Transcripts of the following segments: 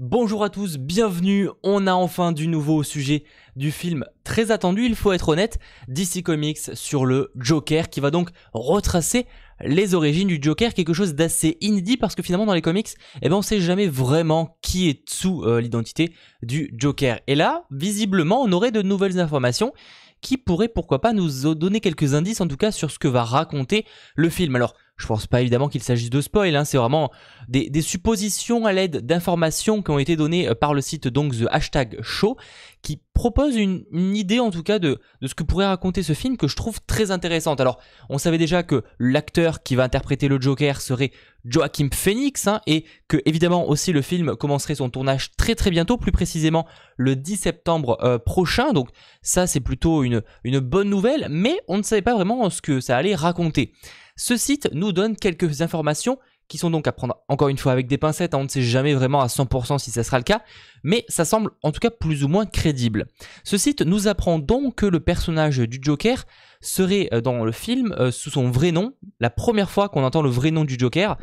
Bonjour à tous, bienvenue, on a enfin du nouveau au sujet du film très attendu, il faut être honnête, DC Comics sur le Joker qui va donc retracer les origines du Joker, quelque chose d'assez inédit parce que finalement dans les comics, eh ben on sait jamais vraiment qui est sous euh, l'identité du Joker. Et là, visiblement, on aurait de nouvelles informations qui pourraient pourquoi pas nous donner quelques indices en tout cas sur ce que va raconter le film. Alors, je pense pas évidemment qu'il s'agisse de spoil, hein, c'est vraiment des, des, suppositions à l'aide d'informations qui ont été données euh, par le site donc The Hashtag Show, qui propose une, une idée en tout cas de, de, ce que pourrait raconter ce film que je trouve très intéressante. Alors, on savait déjà que l'acteur qui va interpréter le Joker serait Joachim Phoenix, hein, et que évidemment aussi le film commencerait son tournage très très bientôt, plus précisément le 10 septembre euh, prochain, donc ça c'est plutôt une, une bonne nouvelle, mais on ne savait pas vraiment ce que ça allait raconter. Ce site nous donne quelques informations qui sont donc à prendre encore une fois avec des pincettes, hein, on ne sait jamais vraiment à 100% si ça sera le cas, mais ça semble en tout cas plus ou moins crédible. Ce site nous apprend donc que le personnage du Joker serait euh, dans le film euh, sous son vrai nom, la première fois qu'on entend le vrai nom du Joker,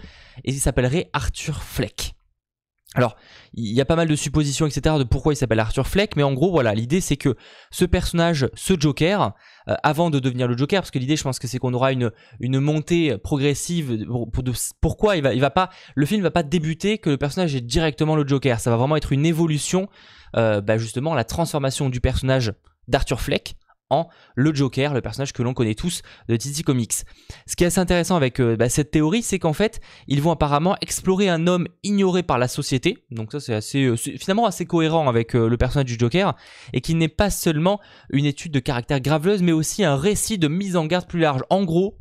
et il s'appellerait Arthur Fleck. Alors, il y a pas mal de suppositions, etc., de pourquoi il s'appelle Arthur Fleck, mais en gros, voilà, l'idée c'est que ce personnage, ce Joker, euh, avant de devenir le Joker, parce que l'idée, je pense que c'est qu'on aura une, une montée progressive. Pour, de, pourquoi il va, il va pas, le film va pas débuter que le personnage est directement le Joker. Ça va vraiment être une évolution, euh, bah, justement, la transformation du personnage d'Arthur Fleck le Joker, le personnage que l'on connaît tous de DC Comics. Ce qui est assez intéressant avec euh, bah, cette théorie, c'est qu'en fait, ils vont apparemment explorer un homme ignoré par la société, donc ça c'est assez, euh, finalement assez cohérent avec euh, le personnage du Joker, et qui n'est pas seulement une étude de caractère graveleuse, mais aussi un récit de mise en garde plus large. En gros,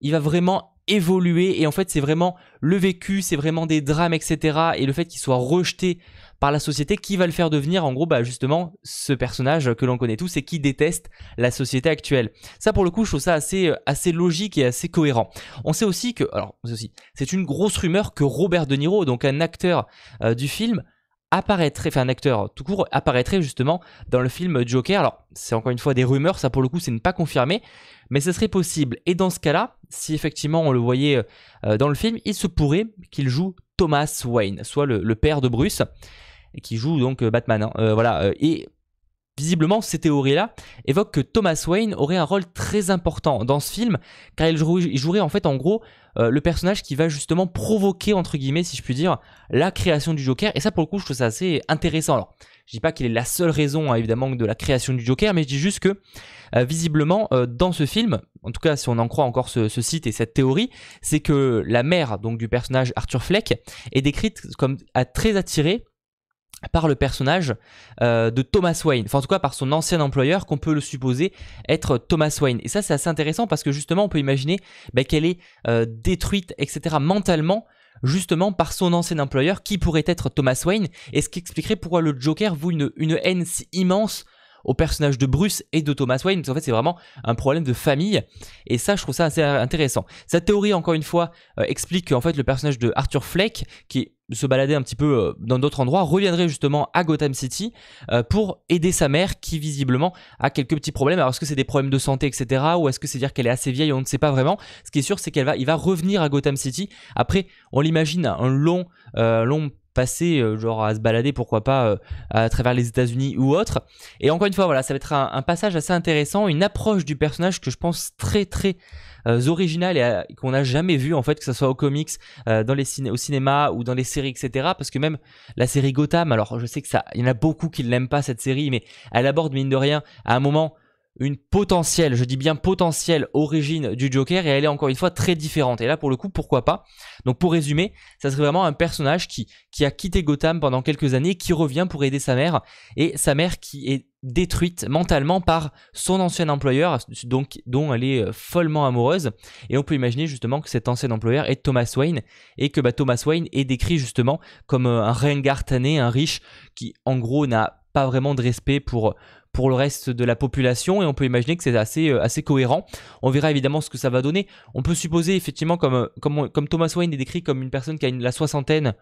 il va vraiment évoluer et en fait c'est vraiment le vécu, c'est vraiment des drames, etc. Et le fait qu'il soit rejeté par la société qui va le faire devenir en gros bah, justement ce personnage que l'on connaît tous et qui déteste la société actuelle. Ça pour le coup je trouve ça assez, euh, assez logique et assez cohérent. On sait aussi que, alors c'est une grosse rumeur que Robert De Niro, donc un acteur euh, du film, apparaîtrait, enfin un acteur tout court, apparaîtrait justement dans le film Joker. Alors, c'est encore une fois des rumeurs, ça pour le coup, c'est ne pas confirmé, mais ce serait possible. Et dans ce cas-là, si effectivement on le voyait euh, dans le film, il se pourrait qu'il joue Thomas Wayne, soit le père de Bruce et qui joue donc euh, Batman. Hein. Euh, voilà. Euh, et Visiblement, ces théories-là évoquent que Thomas Wayne aurait un rôle très important dans ce film, car il jouerait, en fait en gros le personnage qui va justement provoquer, entre guillemets, si je puis dire, la création du Joker. Et ça, pour le coup, je trouve ça assez intéressant. Alors, je dis pas qu'il est la seule raison, hein, évidemment, de la création du Joker, mais je dis juste que, visiblement, dans ce film, en tout cas, si on en croit encore ce, site et cette théorie, c'est que la mère donc du personnage Arthur Fleck est décrite comme très attirée par le personnage euh, de Thomas Wayne, enfin en tout cas par son ancien employeur qu'on peut le supposer être Thomas Wayne. Et ça c'est assez intéressant parce que justement on peut imaginer bah, qu'elle est euh, détruite, etc. mentalement justement par son ancien employeur qui pourrait être Thomas Wayne et ce qui expliquerait pourquoi le Joker voue une, une haine si immense au personnage de Bruce et de Thomas Wayne, parce qu'en fait c'est vraiment un problème de famille, et ça je trouve ça assez intéressant. Sa théorie, encore une fois, euh, explique qu'en fait le personnage de Arthur Fleck, qui est se balader un petit peu euh, dans d'autres endroits, reviendrait justement à Gotham City euh, pour aider sa mère qui visiblement a quelques petits problèmes. Alors est-ce que c'est des problèmes de santé, etc. Ou est-ce que c'est dire qu'elle est assez vieille On ne sait pas vraiment. Ce qui est sûr, c'est qu'elle va, il va revenir à Gotham City. Après, on l'imagine un long, euh, long passé, genre à se balader, pourquoi pas, à travers les États-Unis ou autre. Et encore une fois, voilà, ça va être un, passage assez intéressant, une approche du personnage que je pense très très euh, originales et euh, qu'on n'a jamais vu en fait, que ce soit au comics, euh, dans les ciné au cinéma ou dans les séries, etc. Parce que même la série Gotham, alors je sais que ça, il y en a beaucoup qui ne l'aiment pas cette série, mais elle aborde mine de rien à un moment une potentielle, je dis bien potentielle origine du Joker et elle est encore une fois très différente. Et là pour le coup, pourquoi pas Donc pour résumer, ça serait vraiment un personnage qui, qui a quitté Gotham pendant quelques années, qui revient pour aider sa mère et sa mère qui est détruite mentalement par son ancien employeur, donc, dont elle est euh, follement amoureuse. Et on peut imaginer justement que cet ancien employeur est Thomas Wayne, et que bah, Thomas Wayne est décrit justement comme euh, un ringard un riche, qui en gros n'a pas vraiment de respect pour, pour le reste de la population et on peut imaginer que c'est assez, euh, assez cohérent. On verra évidemment ce que ça va donner. On peut supposer effectivement euh, comme, Thomas Wayne est décrit comme une personne qui a une, la soixantaine,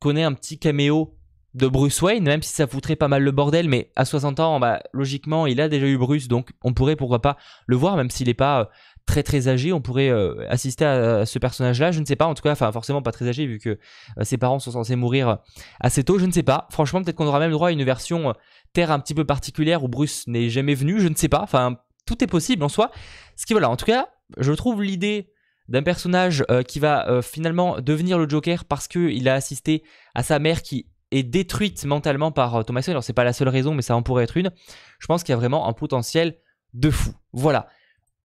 connaît un petit caméo de Bruce Wayne, même si ça foutrait pas mal le bordel, mais à 60 ans, bah, logiquement, il a déjà eu Bruce, donc on pourrait pourquoi pas le voir, même s'il n'est pas euh, très très âgé, on pourrait euh, assister à, ce personnage-là, je ne sais pas, en tout cas, enfin forcément pas très âgé, vu que euh, ses parents sont censés mourir assez tôt, je ne sais pas. Franchement, peut-être qu'on aura même droit à une version Terre un petit peu particulière où Bruce n'est jamais venu, je ne sais pas, enfin tout est possible en soi. Ce qui voilà, en tout cas, je trouve l'idée d'un personnage qui va finalement devenir le Joker parce qu'il a assisté à sa mère qui est détruite mentalement par euh, Thomas Wayne. Alors c'est pas la seule raison, mais ça en pourrait être une. Je pense qu'il y a vraiment un potentiel de fou. Voilà.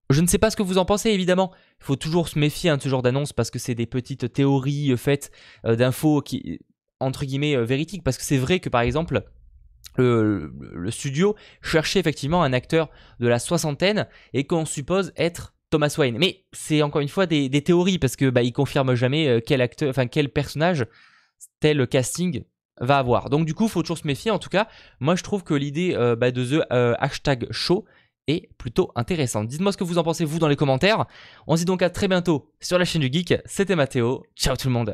Je ne sais pas ce que vous en pensez, évidemment. Il faut toujours se méfier hein, de ce genre d'annonce parce que c'est des petites théories euh, faites euh, d'infos qui, entre guillemets, véritiques. Parce que c'est vrai que, par exemple, le, studio cherchait effectivement un acteur de la soixantaine et qu'on suppose être Thomas Wayne. Mais c'est encore une fois des, théories parce que bah, confirme jamais quel acteur, enfin quel personnage tel casting va avoir. Donc du coup, faut toujours se méfier. En tout cas, moi je trouve que l'idée euh, bah, de the euh, hashtag show est plutôt intéressante. Dites-moi ce que vous en pensez vous dans les commentaires. On se dit donc à très bientôt sur la chaîne du Geek. C'était Mathéo. Ciao tout le monde.